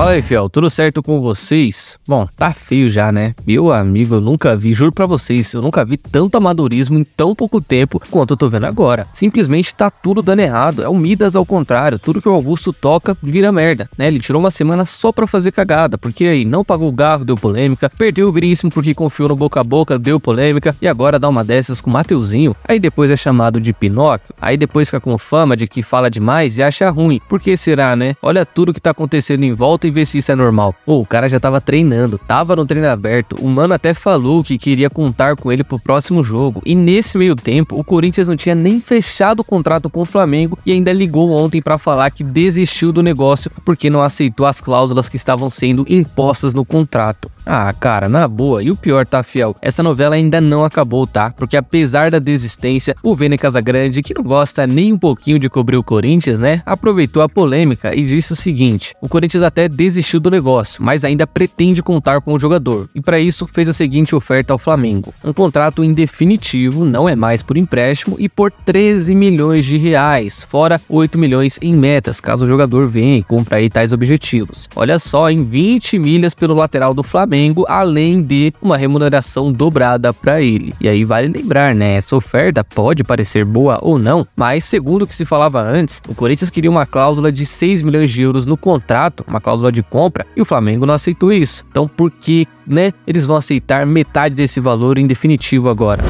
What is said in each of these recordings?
Fala aí, fiel, tudo certo com vocês? Bom, tá feio já, né? Meu amigo, eu nunca vi, juro para vocês, eu nunca vi tanto amadorismo em tão pouco tempo quanto eu tô vendo agora. Simplesmente tá tudo dando errado, é o Midas ao contrário, tudo que o Augusto toca vira merda, né? Ele tirou uma semana só pra fazer cagada, porque aí não pagou o garro, deu polêmica, perdeu o Veríssimo porque confiou no boca a boca, deu polêmica, e agora dá uma dessas com o Mateuzinho, aí depois é chamado de Pinóquio, aí depois fica com fama de que fala demais e acha ruim. Por que será, né? Olha tudo que tá acontecendo em volta e ver se isso é normal. Pô, o cara já tava treinando, tava no treino aberto. O mano até falou que queria contar com ele pro próximo jogo. E nesse meio tempo, o Corinthians não tinha nem fechado o contrato com o Flamengo e ainda ligou ontem para falar que desistiu do negócio porque não aceitou as cláusulas que estavam sendo impostas no contrato. Ah, cara, na boa. E o pior, tá, fiel? Essa novela ainda não acabou, tá? Porque apesar da desistência, o Vene Casagrande, que não gosta nem um pouquinho de cobrir o Corinthians, né? Aproveitou a polêmica e disse o seguinte: o Corinthians até desistiu do negócio, mas ainda pretende contar com o jogador. E para isso, fez a seguinte oferta ao Flamengo: um contrato indefinitivo, não é mais por empréstimo, e por 13 milhões de reais, fora 8 milhões em metas, caso o jogador venha e cumpra aí tais objetivos. Olha só, em 20 milhas pelo lateral do Flamengo. Flamengo, além de uma remuneração dobrada para ele. E aí vale lembrar, né? Essa oferta pode parecer boa ou não, mas segundo o que se falava antes, o Corinthians queria uma cláusula de 6 milhões de euros no contrato, uma cláusula de compra, e o Flamengo não aceitou isso. Então por que, né, eles vão aceitar metade desse valor em definitivo agora?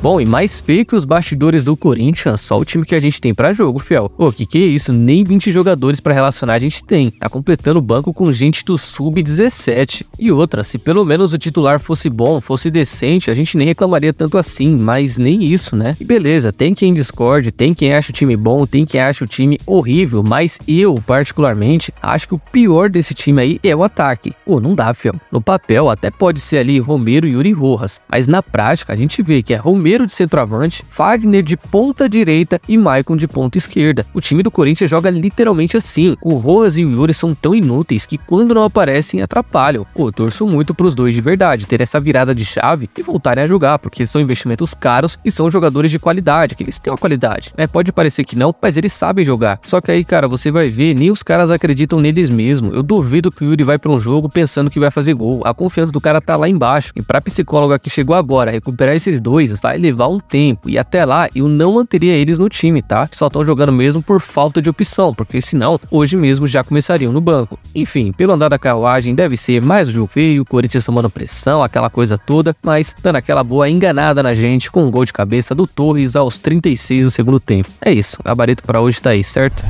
Bom, e mais feio que os bastidores do Corinthians, só o time que a gente tem para jogo, fiel. Pô, que que é isso? Nem 20 jogadores para relacionar a gente tem. Tá completando o banco com gente do sub-17. E outra, se pelo menos o titular fosse bom, fosse decente, a gente nem reclamaria tanto assim, mas nem isso, né? E beleza, tem quem discorde, tem quem acha o time bom, tem quem acha o time horrível, mas eu, particularmente, acho que o pior desse time aí é o ataque. Pô, não dá, fiel. No papel até pode ser ali Romero e Yuri Rojas, mas na prática a gente vê que é Romero de centroavante, Fagner de ponta direita e Maicon de ponta esquerda. O time do Corinthians joga literalmente assim. O Rojas e o Yuri são tão inúteis que quando não aparecem atrapalham. Pô, torço muito para os dois de verdade ter essa virada de chave e voltarem a jogar, porque são investimentos caros e são jogadores de qualidade, que eles têm uma qualidade, né? Pode parecer que não, mas eles sabem jogar. Só que aí, cara, você vai ver, nem os caras acreditam neles mesmo. Eu duvido que o Yuri vai para um jogo pensando que vai fazer gol. A confiança do cara tá lá embaixo. E pra psicóloga que chegou agora recuperar esses dois, vai levar um tempo. E até lá eu não manteria eles no time, tá? Só estão jogando mesmo por falta de opção, porque senão hoje mesmo já começariam no banco. Enfim, pelo andar da carruagem deve ser mais um jogo feio, o Corinthians tomando pressão, aquela coisa toda, mas dando aquela boa enganada na gente com um gol de cabeça do Torres aos 36 do segundo tempo. É isso, gabarito para hoje tá aí, certo?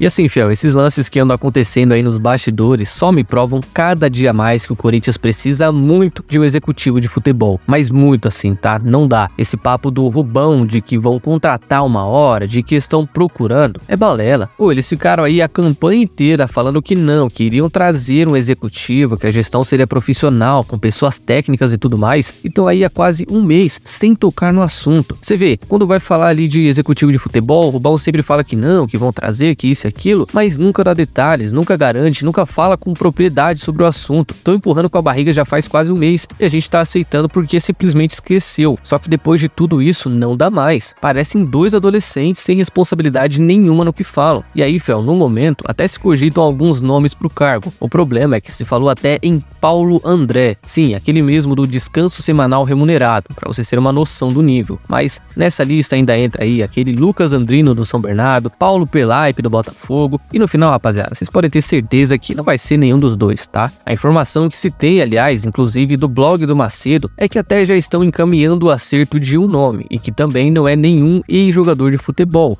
E assim, fiel, esses lances que andam acontecendo aí nos bastidores só me provam cada dia mais que o Corinthians precisa muito de um executivo de futebol. Mas muito assim, tá? Não dá. Esse papo do Rubão de que vão contratar uma hora, de que estão procurando, é balela. Pô, eles ficaram aí a campanha inteira falando que não, que iriam trazer um executivo, que a gestão seria profissional, com pessoas técnicas e tudo mais. Então aí há quase um mês sem tocar no assunto. Você vê, quando vai falar ali de executivo de futebol, o Rubão sempre fala que não, que vão trazer, que isso aquilo, mas nunca dá detalhes, nunca garante, nunca fala com propriedade sobre o assunto. Tô empurrando com a barriga já faz quase um mês e a gente tá aceitando porque simplesmente esqueceu. Só que depois de tudo isso, não dá mais. Parecem dois adolescentes sem responsabilidade nenhuma no que falam. E aí, Fel, no momento, até se cogitam alguns nomes pro cargo. O problema é que se falou até em Paulo André. Sim, aquele mesmo do descanso semanal remunerado, para você ter uma noção do nível. Mas nessa lista ainda entra aí aquele Lucas Andrino do São Bernardo, Paulo Pelaipe do Botafogo, fogo. E no final, rapaziada, vocês podem ter certeza que não vai ser nenhum dos dois, tá? A informação que se tem, aliás, inclusive do blog do Macedo, é que até já estão encaminhando o acerto de um nome e que também não é nenhum ex-jogador de futebol.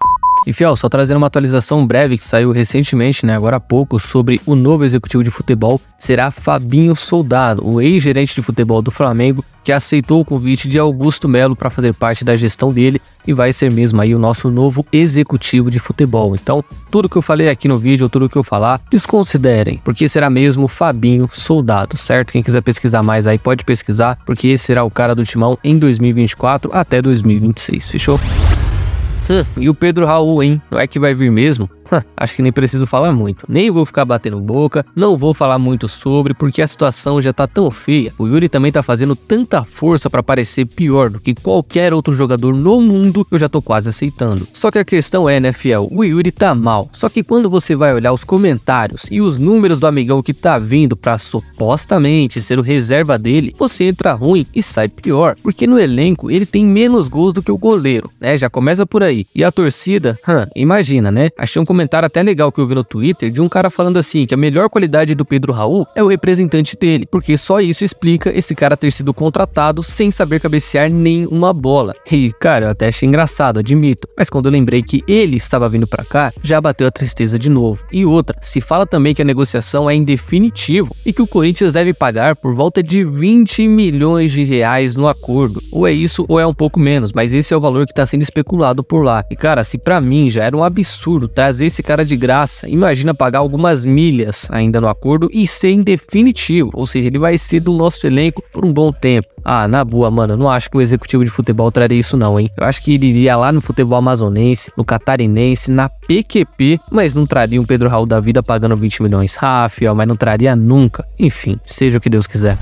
E Fiel, só trazendo uma atualização breve que saiu recentemente, né, agora há pouco, sobre o novo executivo de futebol, será Fabinho Soldado, o ex-gerente de futebol do Flamengo, que aceitou o convite de Augusto Melo para fazer parte da gestão dele e vai ser mesmo aí o nosso novo executivo de futebol. Então, tudo que eu falei aqui no vídeo, tudo que eu falar, desconsiderem, porque será mesmo Fabinho Soldado, certo? Quem quiser pesquisar mais aí pode pesquisar, porque esse será o cara do timão em 2024 até 2026, fechou? e o Pedro Raul, hein? Não é que vai vir mesmo? acho que nem preciso falar muito. Nem vou ficar batendo boca, não vou falar muito sobre, porque a situação já tá tão feia. O Yuri também tá fazendo tanta força para parecer pior do que qualquer outro jogador no mundo, eu já tô quase aceitando. Só que a questão é, né, fiel, o Yuri tá mal. Só que quando você vai olhar os comentários e os números do amigão que tá vindo para supostamente ser o reserva dele, você entra ruim e sai pior, porque no elenco ele tem menos gols do que o goleiro, né? Já começa por aí. E a torcida, hum, imagina, né? Achei um comentário comentário até legal que eu vi no Twitter de um cara falando assim que a melhor qualidade do Pedro Raul é o representante dele, porque só isso explica esse cara ter sido contratado sem saber cabecear nem uma bola. E, cara, eu até achei engraçado, admito, mas quando eu lembrei que ele estava vindo para cá, já bateu a tristeza de novo. E outra, se fala também que a negociação é em definitivo e que o Corinthians deve pagar por volta de 20 milhões de reais no acordo. Ou é isso ou é um pouco menos, mas esse é o valor que está sendo especulado por lá. E cara, se para mim já era um absurdo trazer esse cara de graça, imagina pagar algumas milhas ainda no acordo e ser indefinitivo, ou seja, ele vai ser do nosso elenco por um bom tempo. Ah, na boa, mano, não acho que o executivo de futebol traria isso não, hein? Eu acho que ele iria lá no futebol amazonense, no catarinense, na PQP, mas não traria um Pedro Raul da vida pagando 20 milhões. Rafael, ah, mas não traria nunca. Enfim, seja o que Deus quiser.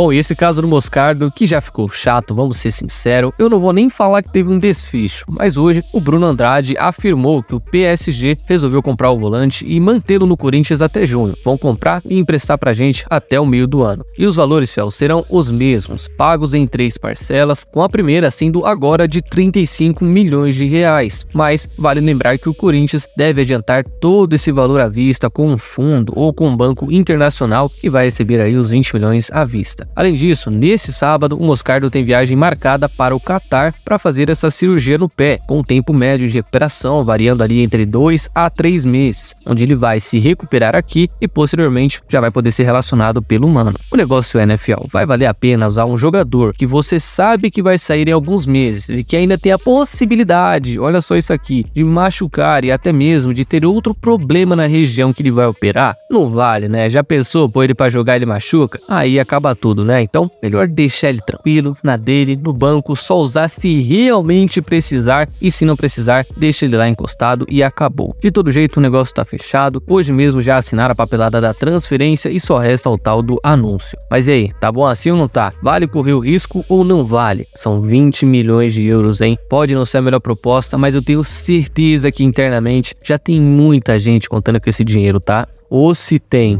Bom, e esse caso do Moscardo, que já ficou chato, vamos ser sinceros, eu não vou nem falar que teve um desficho, mas hoje o Bruno Andrade afirmou que o PSG resolveu comprar o volante e mantê-lo no Corinthians até junho. Vão comprar e emprestar pra gente até o meio do ano. E os valores, fiel, serão os mesmos, pagos em três parcelas, com a primeira sendo agora de 35 milhões de reais. Mas vale lembrar que o Corinthians deve adiantar todo esse valor à vista com um fundo ou com um banco internacional e vai receber aí os 20 milhões à vista. Além disso, nesse sábado, o Moscardo tem viagem marcada para o Catar para fazer essa cirurgia no pé, com um tempo médio de recuperação variando ali entre 2 a 3 meses, onde ele vai se recuperar aqui e posteriormente já vai poder ser relacionado pelo humano. O negócio é, NFL, né, vai valer a pena usar um jogador que você sabe que vai sair em alguns meses e que ainda tem a possibilidade, olha só isso aqui, de machucar e até mesmo de ter outro problema na região que ele vai operar? Não vale, né? Já pensou pôr ele para jogar e ele machuca? Aí acaba tudo tudo, né? Então, melhor deixar ele tranquilo, na dele, no banco, só usar se realmente precisar e se não precisar, deixa ele lá encostado e acabou. De todo jeito, o negócio está fechado. Hoje mesmo já assinaram a papelada da transferência e só resta o tal do anúncio. Mas e aí, tá bom assim ou não tá? Vale correr o risco ou não vale? São 20 milhões de euros, hein? Pode não ser a melhor proposta, mas eu tenho certeza que internamente já tem muita gente contando com esse dinheiro, tá? Ou se tem.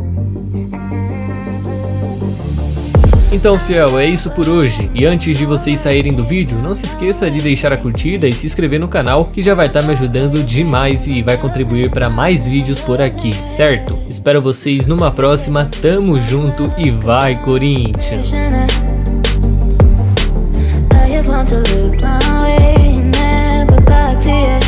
Então fiel, é isso por hoje. E antes de vocês saírem do vídeo, não se esqueça de deixar a curtida e se inscrever no canal que já vai estar tá me ajudando demais e vai contribuir para mais vídeos por aqui, certo? Espero vocês numa próxima, tamo junto e vai Corinthians! want to look my way, never back to you.